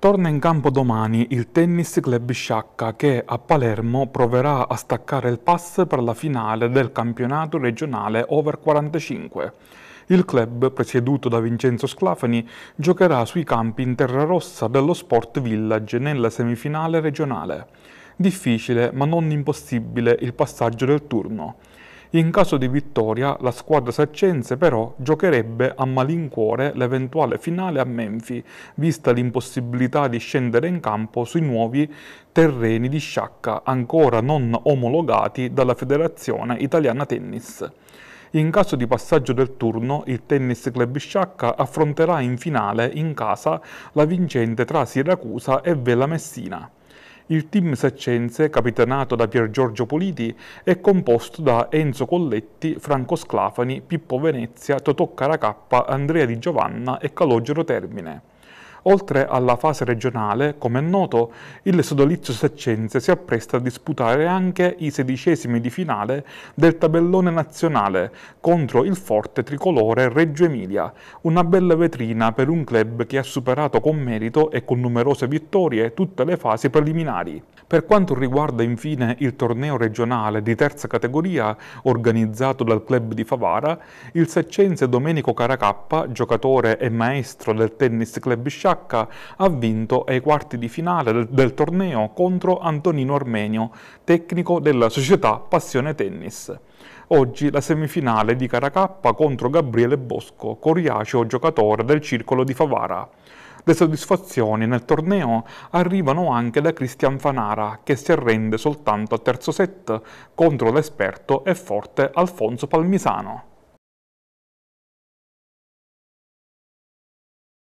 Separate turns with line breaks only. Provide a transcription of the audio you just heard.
Torna in campo domani il Tennis Club Sciacca che a Palermo proverà a staccare il pass per la finale del campionato regionale Over 45. Il club, presieduto da Vincenzo Sclafani, giocherà sui campi in terra rossa dello Sport Village nella semifinale regionale. Difficile ma non impossibile il passaggio del turno. In caso di vittoria, la squadra saccense però giocherebbe a malincuore l'eventuale finale a Menfi, vista l'impossibilità di scendere in campo sui nuovi terreni di sciacca ancora non omologati dalla Federazione Italiana Tennis. In caso di passaggio del turno, il Tennis Club Sciacca affronterà in finale in casa la vincente tra Siracusa e Vela Messina. Il team Seccenze, capitanato da Pier Giorgio Politi, è composto da Enzo Colletti, Franco Sclafani, Pippo Venezia, Totò Caracappa, Andrea Di Giovanna e Calogero Termine. Oltre alla fase regionale, come è noto, il Sodalizio Seccense si appresta a disputare anche i sedicesimi di finale del tabellone nazionale contro il forte tricolore Reggio Emilia, una bella vetrina per un club che ha superato con merito e con numerose vittorie tutte le fasi preliminari. Per quanto riguarda infine il torneo regionale di terza categoria organizzato dal club di Favara, il seccense Domenico Caracappa, giocatore e maestro del tennis club Sciacca, Sciacca ha vinto ai quarti di finale del, del torneo contro Antonino Armenio, tecnico della società Passione Tennis. Oggi la semifinale di Caracappa contro Gabriele Bosco, coriaceo giocatore del circolo di Favara. Le soddisfazioni nel torneo arrivano anche da Cristian Fanara, che si arrende soltanto al terzo set contro l'esperto e forte Alfonso Palmisano.